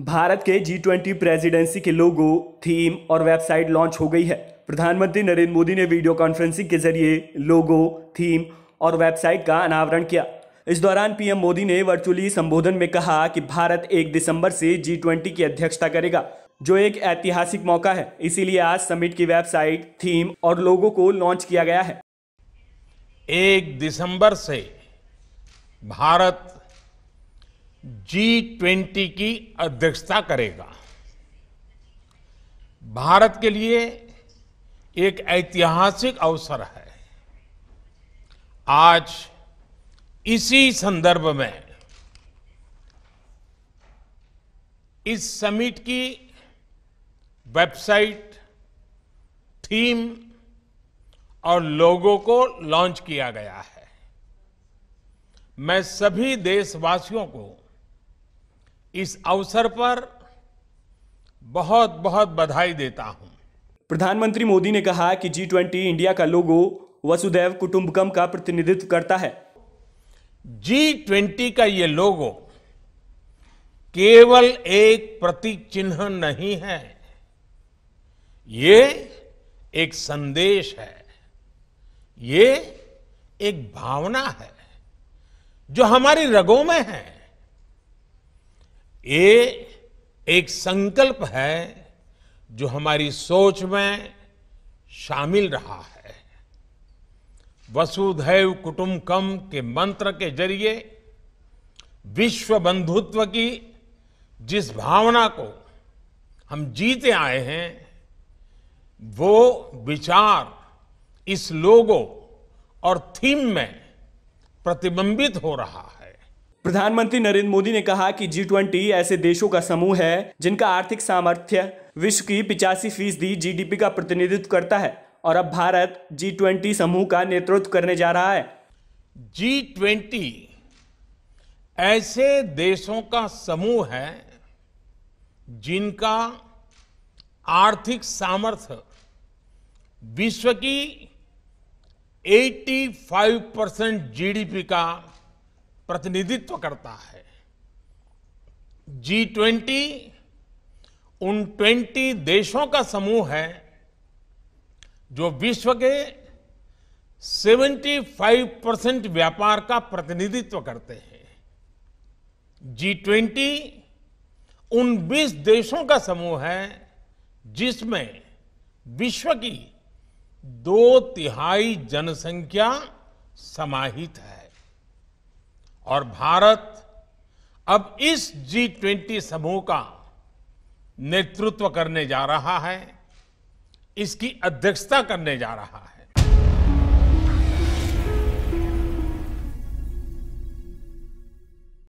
भारत के जी twenty presidency के logo theme और वेबसाइट लॉन्च हो गई है प्रधानमंत्री नरेंद्र मोदी ने वीडियो कॉन्फ्रेंसिंग के जरिए लोगो थीम और वेबसाइट का अनावरण किया इस दौरान पीएम मोदी ने वर्चुअली संबोधन में कहा कि भारत एक दिसंबर से जी ट्वेंटी की अध्यक्षता करेगा जो एक ऐतिहासिक मौका है इसीलिए आज समिट की वेबसाइट थीम और लोगो को लॉन्च किया गया है एक दिसंबर से भारत जी ट्वेंटी की अध्यक्षता करेगा भारत के लिए एक ऐतिहासिक अवसर है आज इसी संदर्भ में इस समिट की वेबसाइट थीम और लोगों को लॉन्च किया गया है मैं सभी देशवासियों को इस अवसर पर बहुत बहुत बधाई देता हूं प्रधानमंत्री मोदी ने कहा कि जी ट्वेंटी इंडिया का लोगो वसुदैव कुटुंबकम का प्रतिनिधित्व करता है जी ट्वेंटी का ये लोगो केवल एक प्रतीक चिन्ह नहीं है ये एक संदेश है ये एक भावना है जो हमारी रगों में है ये एक संकल्प है जो हमारी सोच में शामिल रहा है वसुधैव कुटुंबकम के मंत्र के जरिए विश्व बंधुत्व की जिस भावना को हम जीते आए हैं वो विचार इस लोगो और थीम में प्रतिबिंबित हो रहा है प्रधानमंत्री नरेंद्र मोदी ने कहा कि जी ट्वेंटी ऐसे देशों का समूह है जिनका आर्थिक सामर्थ्य विश्व की पिचासी फीसदी जी का प्रतिनिधित्व करता है और अब भारत जी ट्वेंटी समूह का नेतृत्व करने जा रहा है जी ट्वेंटी ऐसे देशों का समूह है जिनका आर्थिक सामर्थ्य विश्व की 85 परसेंट जीडीपी का प्रतिनिधित्व करता है जी ट्वेंटी उन ट्वेंटी देशों का समूह है जो विश्व के 75 परसेंट व्यापार का प्रतिनिधित्व करते हैं जी ट्वेंटी उन 20 देशों का समूह है जिसमें विश्व की दो तिहाई जनसंख्या समाहित है और भारत अब इस जी ट्वेंटी समूह का नेतृत्व करने जा रहा है इसकी अध्यक्षता करने जा रहा है